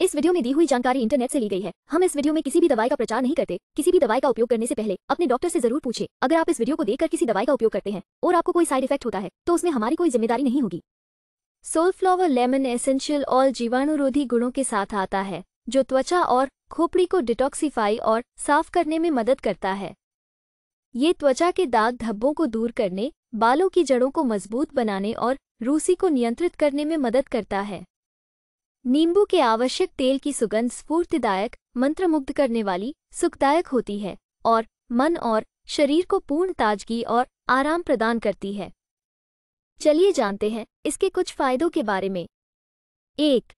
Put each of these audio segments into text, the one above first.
इस वीडियो में दी हुई जानकारी इंटरनेट से ली गई है हम इस वीडियो में किसी भी दवाई का प्रचार नहीं करते किसी भी दवाई का उपयोग करने से पहले अपने डॉक्टर से जरूर पूछे अगर आप इस वीडियो को देखकर किसी दवाई का उपयोग करते हैं और आपको कोई साइड इफेक्ट होता है तो उसमें हमारी कोई जिम्मेदारी नहीं होगी सोलफ्लावर लेमन एसेंशियल ऑल जीवाणुरोधी गुणों के साथ आता है जो त्वचा और खोपड़ी को डिटॉक्सीफाई और साफ करने में मदद करता है ये त्वचा के दाग धब्बों को दूर करने बालों की जड़ों को मजबूत बनाने और रूसी को नियंत्रित करने में मदद करता है नींबू के आवश्यक तेल की सुगंध स्फूर्तिदायक मंत्रमुग्ध करने वाली सुखदायक होती है और मन और शरीर को पूर्ण ताजगी और आराम प्रदान करती है चलिए जानते हैं इसके कुछ फायदों के बारे में एक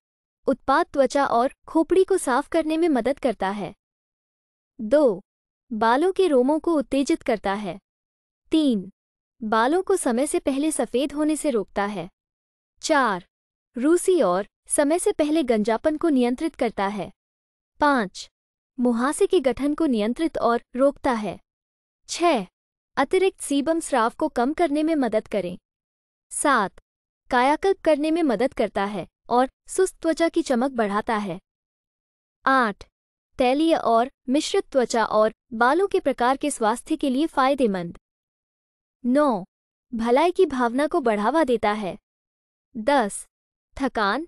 उत्पाद त्वचा और खोपड़ी को साफ करने में मदद करता है दो बालों के रोमों को उत्तेजित करता है तीन बालों को समय से पहले सफ़ेद होने से रोकता है चार रूसी और समय से पहले गंजापन को नियंत्रित करता है पाँच मुहासे के गठन को नियंत्रित और रोकता है छः अतिरिक्त सीबम स्राव को कम करने में मदद करें सात कायाकल्प करने में मदद करता है और सुस्त त्वचा की चमक बढ़ाता है आठ तैलीय और मिश्रित त्वचा और बालों के प्रकार के स्वास्थ्य के लिए फायदेमंद नौ भलाई की भावना को बढ़ावा देता है दस थकान